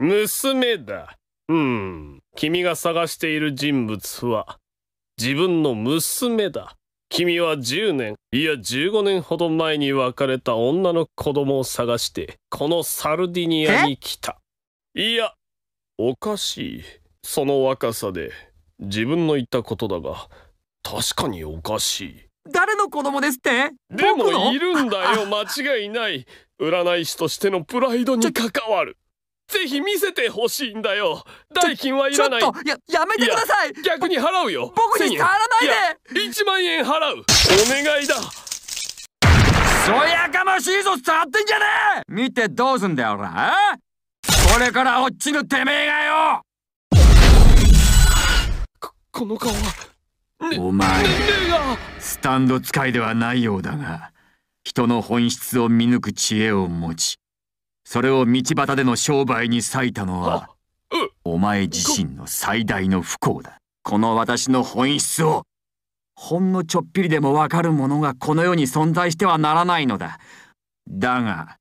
娘だ。うん。君が探している人物は、自分の娘だ。君は10年、いや15年ほど前に別れた女の子供を探して、このサルディニアに来た。いや、おかしい。その若さで、自分の言ったことだが、確かにおかしい。誰の子供ですってでもいるんだよ間違いない占い師としてのプライドに関わるぜひ見せてほしいんだよ代金はいらないちょっとややめてください逆に払うよ僕に払わないで一万円払うお願いだそやかましいぞ触ってんじゃねえ見てどうすんだよおこれから落ちぬてめえがよこの顔はお前スタンド使いではないようだが人の本質を見抜く知恵を持ちそれを道端での商売に割いたのはお前自身の最大の不幸だこの私の本質をほんのちょっぴりでもわかるものがこの世に存在してはならないのだだが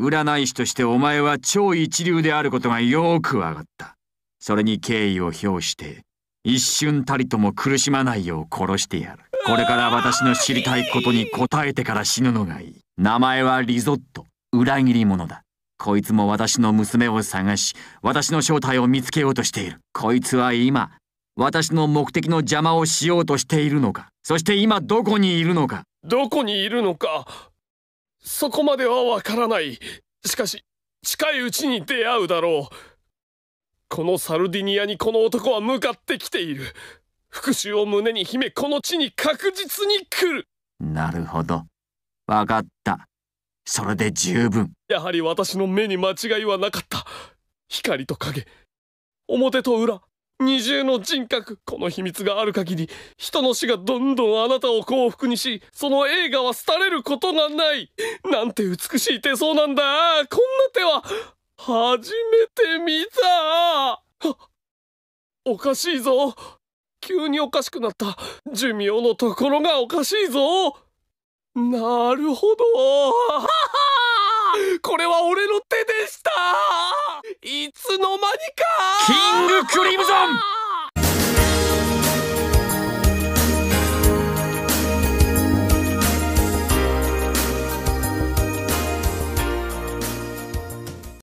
占い師としてお前は超一流であることがよくわかったそれに敬意を表して一瞬たりとも苦しまないよう殺してやるこれから私の知りたいことに答えてから死ぬのがいい名前はリゾット裏切り者だこいつも私の娘を探し私の正体を見つけようとしているこいつは今私の目的の邪魔をしようとしているのかそして今どこにいるのかどこにいるのかそこまではわからないしかし近いうちに出会うだろうこのサルディニアにこの男は向かってきている復讐を胸に秘めこの地に確実に来るなるほど分かったそれで十分やはり私の目に間違いはなかった光と影表と裏二重の人格この秘密がある限り人の死がどんどんあなたを幸福にしその映画は廃れることがないなんて美しい手相なんだこんな手は初めて見たおかしいぞ急におかしくなった寿命のところがおかしいぞなるほど これは俺の